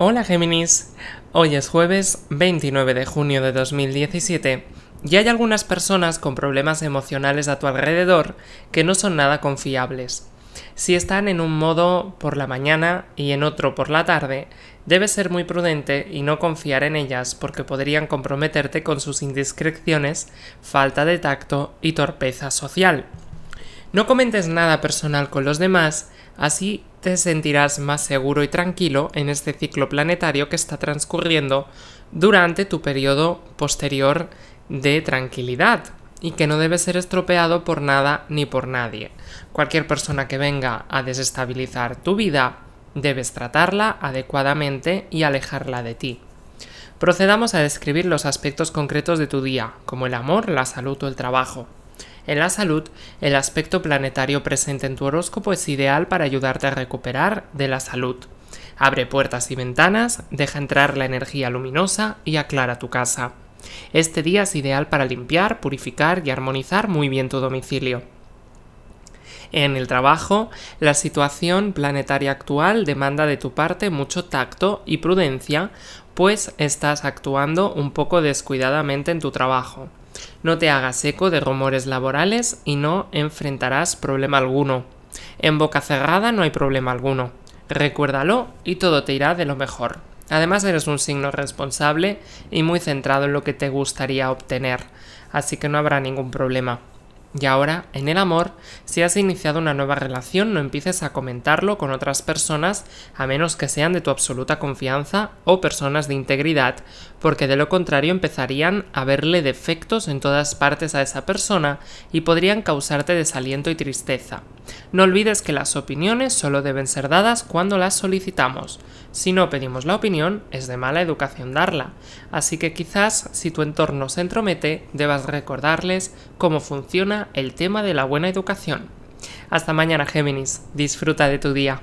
Hola Géminis, hoy es jueves 29 de junio de 2017 y hay algunas personas con problemas emocionales a tu alrededor que no son nada confiables. Si están en un modo por la mañana y en otro por la tarde, debes ser muy prudente y no confiar en ellas porque podrían comprometerte con sus indiscreciones, falta de tacto y torpeza social. No comentes nada personal con los demás, así te sentirás más seguro y tranquilo en este ciclo planetario que está transcurriendo durante tu periodo posterior de tranquilidad y que no debe ser estropeado por nada ni por nadie. Cualquier persona que venga a desestabilizar tu vida, debes tratarla adecuadamente y alejarla de ti. Procedamos a describir los aspectos concretos de tu día, como el amor, la salud o el trabajo. En la salud, el aspecto planetario presente en tu horóscopo es ideal para ayudarte a recuperar de la salud. Abre puertas y ventanas, deja entrar la energía luminosa y aclara tu casa. Este día es ideal para limpiar, purificar y armonizar muy bien tu domicilio. En el trabajo, la situación planetaria actual demanda de tu parte mucho tacto y prudencia, pues estás actuando un poco descuidadamente en tu trabajo. No te hagas eco de rumores laborales y no enfrentarás problema alguno. En boca cerrada no hay problema alguno. Recuérdalo y todo te irá de lo mejor. Además eres un signo responsable y muy centrado en lo que te gustaría obtener, así que no habrá ningún problema. Y ahora, en el amor, si has iniciado una nueva relación, no empieces a comentarlo con otras personas a menos que sean de tu absoluta confianza o personas de integridad, porque de lo contrario empezarían a verle defectos en todas partes a esa persona y podrían causarte desaliento y tristeza. No olvides que las opiniones solo deben ser dadas cuando las solicitamos. Si no pedimos la opinión, es de mala educación darla. Así que quizás, si tu entorno se entromete, debas recordarles cómo funciona el tema de la buena educación. Hasta mañana, Géminis. Disfruta de tu día.